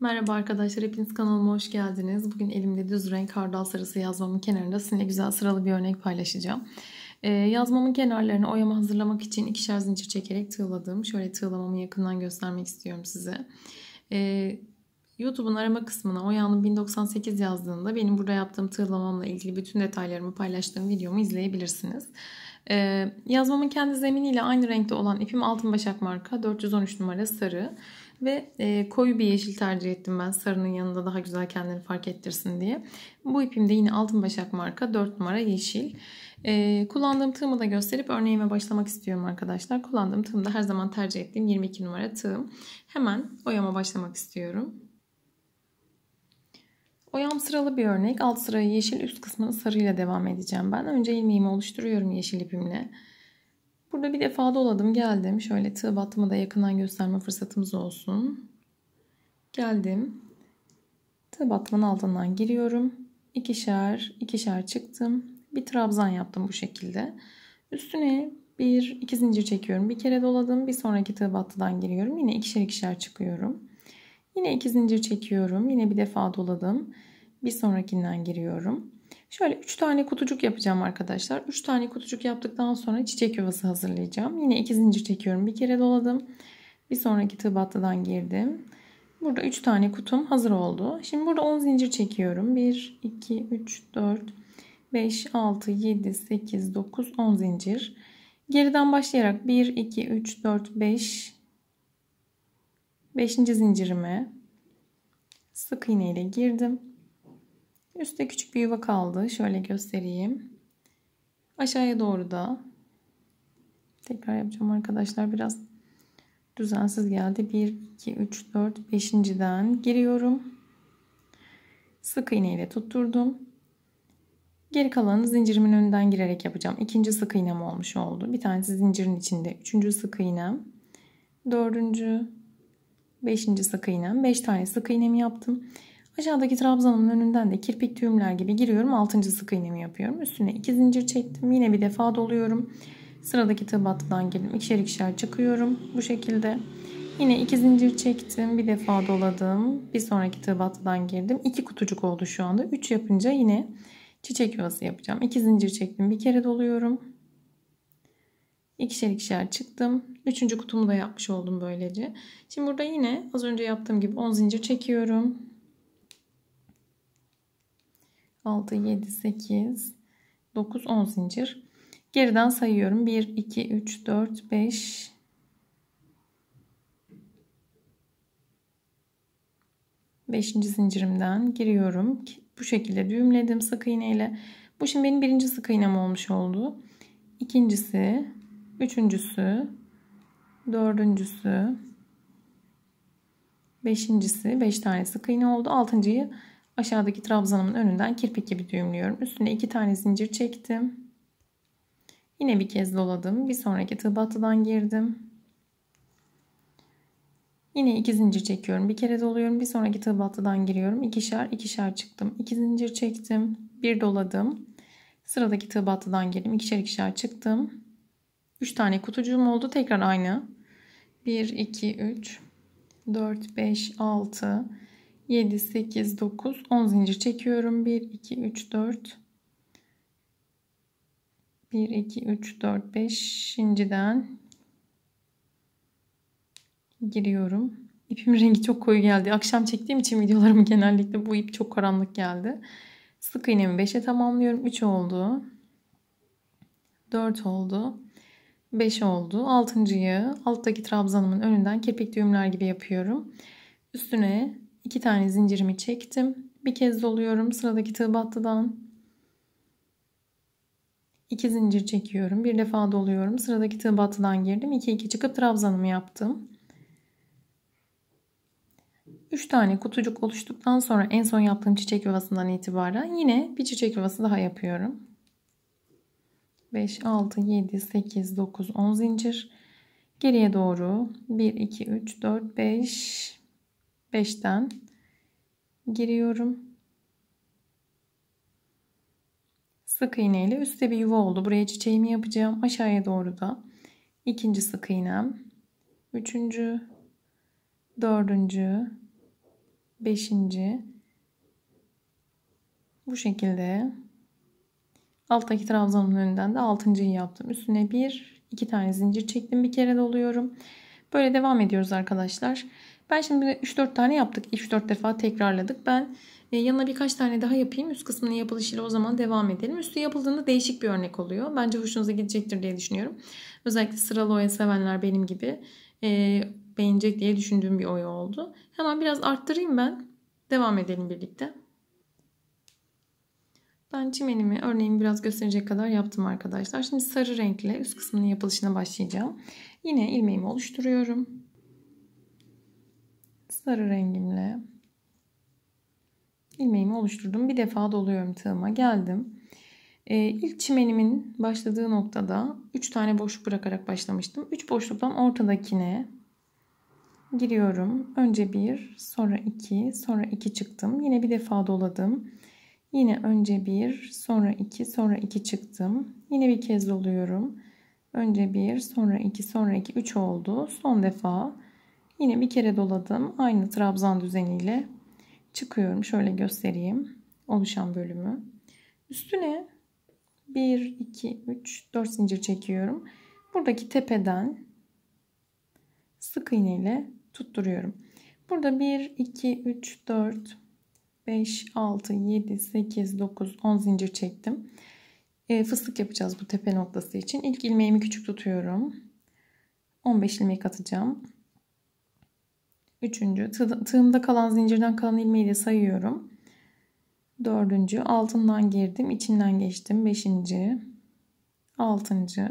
Merhaba arkadaşlar, hepiniz kanalıma hoş geldiniz. Bugün elimde düz renk hardal sarısı yazmamın kenarında sizinle güzel sıralı bir örnek paylaşacağım. Ee, yazmamın kenarlarını oyama hazırlamak için ikişer zincir çekerek tığladım. Şöyle tığlamamı yakından göstermek istiyorum size. Ee, YouTube'un arama kısmına Oya'nın 1098 yazdığında benim burada yaptığım tığlamamla ilgili bütün detaylarımı paylaştığım videomu izleyebilirsiniz. Ee, yazmamın kendi zeminiyle aynı renkte olan ipim Altın Başak marka 413 numara sarı. Ve e, koyu bir yeşil tercih ettim ben sarının yanında daha güzel kendini fark ettirsin diye. Bu ipimde yine altın başak marka 4 numara yeşil. E, kullandığım tığımı da gösterip örneğime başlamak istiyorum arkadaşlar. Kullandığım tığım da her zaman tercih ettiğim 22 numara tığım. Hemen oyama başlamak istiyorum. Oyam sıralı bir örnek. Alt sırayı yeşil, üst kısmını sarıyla devam edeceğim ben. Önce ilmeğimi oluşturuyorum yeşil ipimle. Burada bir defa doladım geldim. Şöyle tığ battımı da yakından gösterme fırsatımız olsun. Geldim. Tığ battımın altından giriyorum. İkişer, ikişer çıktım. Bir trabzan yaptım bu şekilde. Üstüne bir iki zincir çekiyorum. Bir kere doladım. Bir sonraki tığ battıdan giriyorum. Yine ikişer ikişer çıkıyorum. Yine iki zincir çekiyorum. Yine bir defa doladım. Bir sonrakinden giriyorum. Şöyle 3 tane kutucuk yapacağım arkadaşlar. 3 tane kutucuk yaptıktan sonra çiçek yuvası hazırlayacağım. Yine 2 zincir çekiyorum. Bir kere doladım. Bir sonraki tığ battıdan girdim. Burada 3 tane kutum hazır oldu. Şimdi burada 10 zincir çekiyorum. 1, 2, 3, 4, 5, 6, 7, 8, 9, 10 zincir. Geriden başlayarak 1, 2, 3, 4, 5, 5. zincirime sık iğne ile girdim. Üstte küçük bir yuva kaldı. Şöyle göstereyim. Aşağıya doğru da tekrar yapacağım arkadaşlar. Biraz düzensiz geldi. 1, 2, 3, 4, 5.den giriyorum. Sık iğne ile tutturdum. Geri kalanı zincirimin önünden girerek yapacağım. İkinci sık iğnem olmuş oldu. Bir tanesi zincirin içinde. Üçüncü sık iğnem. Dördüncü. Beşinci sık iğnem. Beş tane sık iğnemi yaptım. Aşağıdaki trabzanın önünden de kirpik düğümler gibi giriyorum. altıncı sık iğnemi yapıyorum. Üstüne iki zincir çektim. Yine bir defa doluyorum. Sıradaki tığ battıdan gelip ikişer ikişer çıkıyorum. Bu şekilde. Yine iki zincir çektim. Bir defa doladım. Bir sonraki tığ girdim. 2 kutucuk oldu şu anda. Üç yapınca yine çiçek yuvası yapacağım. İki zincir çektim. Bir kere doluyorum. İkişer ikişer çıktım. Üçüncü kutumu da yapmış oldum böylece. Şimdi burada yine az önce yaptığım gibi on zincir çekiyorum. 6, 7, 8, 9, 10 zincir. Geriden sayıyorum. 1, 2, 3, 4, 5, 5. zincirimden giriyorum. Bu şekilde düğümledim sık iğne ile. Bu şimdi benim birinci sık iğnem olmuş oldu. İkincisi, üçüncüsü, dördüncüsü, beşincisi, beş tane sık iğne oldu. Altıncıyı Aşağıdaki trabzanımın önünden kirpik gibi düğümlüyorum. Üstüne iki tane zincir çektim. Yine bir kez doladım. Bir sonraki tığ battıdan girdim. Yine iki zincir çekiyorum. Bir kere doluyorum. Bir sonraki tığ battıdan giriyorum. İkişer ikişer çıktım. İki zincir çektim. Bir doladım. Sıradaki tığ battıdan girdim. İkişer ikişer çıktım. Üç tane kutucuğum oldu. Tekrar aynı. Bir, iki, üç, dört, beş, altı. 7, 8, 9, 10 zincir çekiyorum. 1, 2, 3, 4. 1, 2, 3, 4, 5. den giriyorum. ipim rengi çok koyu geldi. Akşam çektiğim için videolarım genellikle bu ip çok karanlık geldi. Sık iğnemi 5'e tamamlıyorum. 3 oldu. 4 oldu. 5 oldu. Altıncıyı alttaki trabzanımın önünden kepek düğümler gibi yapıyorum. Üstüne 2 tane zincirimi çektim. Bir kez doluyorum sıradaki tığ battıdan. 2 zincir çekiyorum. Bir defa doluyorum. Sıradaki tığ battıdan girdim. 2 2 çıkıp trabzanımı yaptım. 3 tane kutucuk oluştuktan sonra en son yaptığım çiçek yuvasından itibaren yine bir çiçek yuvası daha yapıyorum. 5, 6, 7, 8, 9, 10 zincir. Geriye doğru 1, 2, 3, 4, 5, 5'ten giriyorum. Sık iğne ile üstte bir yuva oldu. Buraya çiçeğimi yapacağım. Aşağıya doğru da ikinci sık iğnem. Üçüncü, dördüncü, beşinci. Bu şekilde alttaki trabzanın önünden de altıncıyı yaptım. Üstüne bir, iki tane zincir çektim. Bir kere doluyorum. Böyle devam ediyoruz arkadaşlar. Arkadaşlar. Ben şimdi 3-4 tane yaptık. 3-4 defa tekrarladık. Ben e, yanına birkaç tane daha yapayım. Üst kısmının yapılışıyla o zaman devam edelim. Üstü yapıldığında değişik bir örnek oluyor. Bence hoşunuza gidecektir diye düşünüyorum. Özellikle sıralı oya sevenler benim gibi e, beğenecek diye düşündüğüm bir oya oldu. Hemen biraz arttırayım ben. Devam edelim birlikte. Ben çimenimi örneğin biraz gösterecek kadar yaptım arkadaşlar. Şimdi sarı renkle üst kısmının yapılışına başlayacağım. Yine ilmeğimi oluşturuyorum sarı rengimle ilmeğimi oluşturdum. Bir defa doluyorum tığıma geldim. Ee, ilk çimenimin başladığı noktada 3 tane boşluk bırakarak başlamıştım. 3 boşluktan ortadakine giriyorum. Önce 1, sonra 2, sonra 2 çıktım. Yine bir defa doladım. Yine önce 1, sonra 2, sonra 2 çıktım. Yine bir kez doluyorum. Önce 1, sonra 2, sonra 2, 3 oldu. Son defa Yine bir kere doladım. Aynı trabzan düzeniyle çıkıyorum. Şöyle göstereyim oluşan bölümü. Üstüne 1, 2, 3, 4 zincir çekiyorum. Buradaki tepeden sık iğne ile tutturuyorum. Burada 1, 2, 3, 4, 5, 6, 7, 8, 9, 10 zincir çektim. E, fıstık yapacağız bu tepe noktası için. İlk ilmeğimi küçük tutuyorum. 15 ilmek atacağım. Üçüncü, tığımda kalan zincirden kalan ilmeği de sayıyorum. Dördüncü, altından girdim, içinden geçtim. Beşinci, altıncı,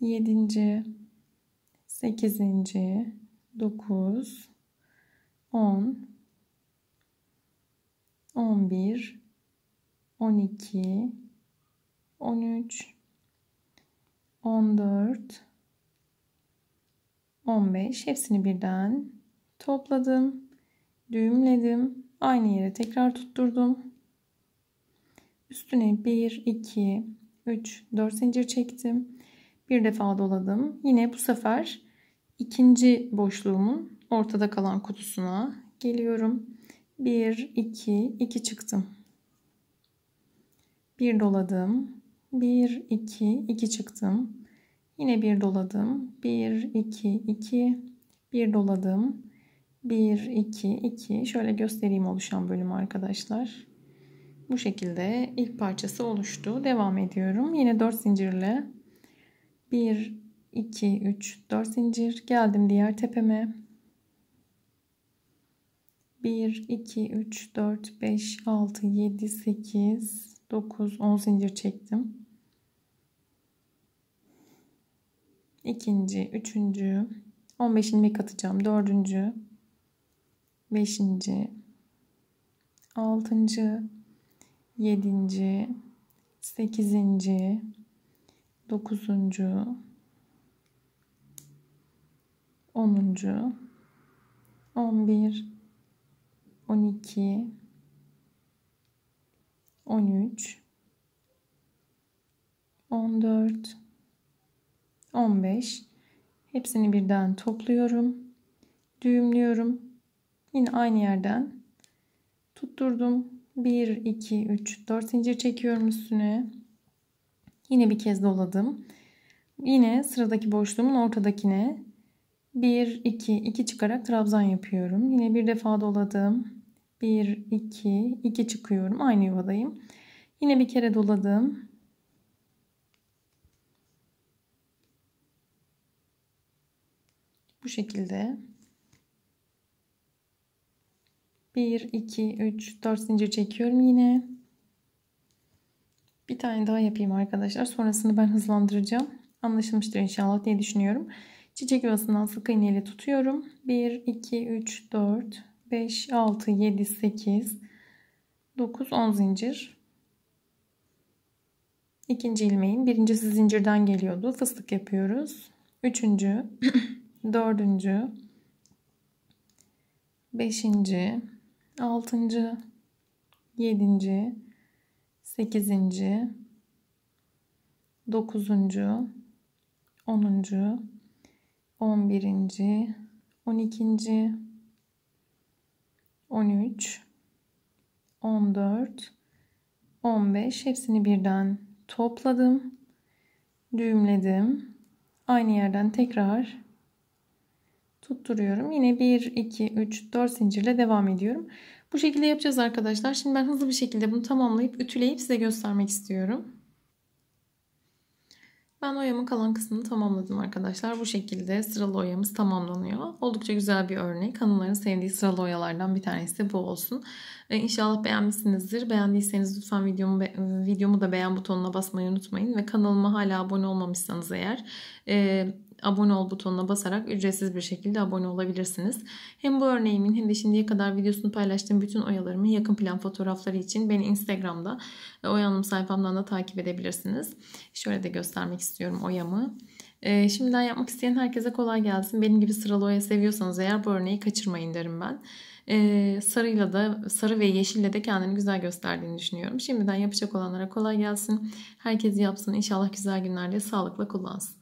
yedinci, sekizinci, dokuz, on, on bir, on iki, on üç, on dört, 15 hepsini birden topladım. Düğümledim. Aynı yere tekrar tutturdum. Üstüne 1, 2, 3, 4 zincir çektim. Bir defa doladım. Yine bu sefer ikinci boşluğumun ortada kalan kutusuna geliyorum. 1, 2, 2 çıktım. Bir doladım. 1, 2, 2 çıktım. Yine bir doladım. 1, 2, 2. Bir doladım. 1, 2, 2. Şöyle göstereyim oluşan bölümü arkadaşlar. Bu şekilde ilk parçası oluştu. Devam ediyorum. Yine 4 zincirle 1, 2, 3, 4 zincir. Geldim diğer tepeme. 1, 2, 3, 4, 5, 6, 7, 8, 9, 10 zincir çektim. ikinci, üçüncü, on beş ilmek atacağım. Dördüncü, beşinci, altıncı, yedinci, sekizinci, dokuzuncu, onuncu, on bir, on iki, on üç, on dört, 15. Hepsini birden topluyorum. Düğümlüyorum. Yine aynı yerden tutturdum. 1, 2, 3, 4 zincir çekiyorum üstüne. Yine bir kez doladım. Yine sıradaki boşluğumun ortadakine 1, 2, 2 çıkarak trabzan yapıyorum. Yine bir defa doladım. 1, 2, 2 çıkıyorum. Aynı yuvadayım. Yine bir kere doladım. şekilde 1 2 3 4 zincir çekiyorum yine bir tane daha yapayım arkadaşlar sonrasını ben hızlandıracağım anlaşılmıştır inşallah diye düşünüyorum çiçek yuvasından sık iğne ile tutuyorum 1 2 3 4 5 6 7 8 9 10 zincir ikinci ilmeğin birincisi zincirden geliyordu fıstık yapıyoruz üçüncü dördüncü, beşinci, altıncı, yedinci, sekizinci, dokuzuncu, onuncu, on birinci, on ikinci, on üç, on dört, on beş hepsini birden topladım, düğümledim. Aynı yerden tekrar tutturuyorum. Yine 1, 2, 3, 4 zincirle devam ediyorum. Bu şekilde yapacağız arkadaşlar. Şimdi ben hızlı bir şekilde bunu tamamlayıp ütüleyip size göstermek istiyorum. Ben oyamın kalan kısmını tamamladım arkadaşlar. Bu şekilde sıralı oyamız tamamlanıyor. Oldukça güzel bir örnek. Hanımların sevdiği sıralı oyalardan bir tanesi bu olsun. E, inşallah beğenmişsinizdir. Beğendiyseniz lütfen videomu, videomu da beğen butonuna basmayı unutmayın. Ve kanalıma hala abone olmamışsanız eğer... E, abone ol butonuna basarak ücretsiz bir şekilde abone olabilirsiniz. Hem bu örneğimin hem de şimdiye kadar videosunu paylaştığım bütün oyalarımın yakın plan fotoğrafları için beni Instagram'da e, oyanım sayfamdan da takip edebilirsiniz. Şöyle de göstermek istiyorum oyamı. E, şimdiden yapmak isteyen herkese kolay gelsin. Benim gibi sıralı oya seviyorsanız eğer bu örneği kaçırmayın derim ben. E, sarıyla da sarı ve yeşille de kendini güzel gösterdiğini düşünüyorum. Şimdiden yapacak olanlara kolay gelsin. Herkes yapsın. İnşallah güzel günlerde sağlıkla kullansın.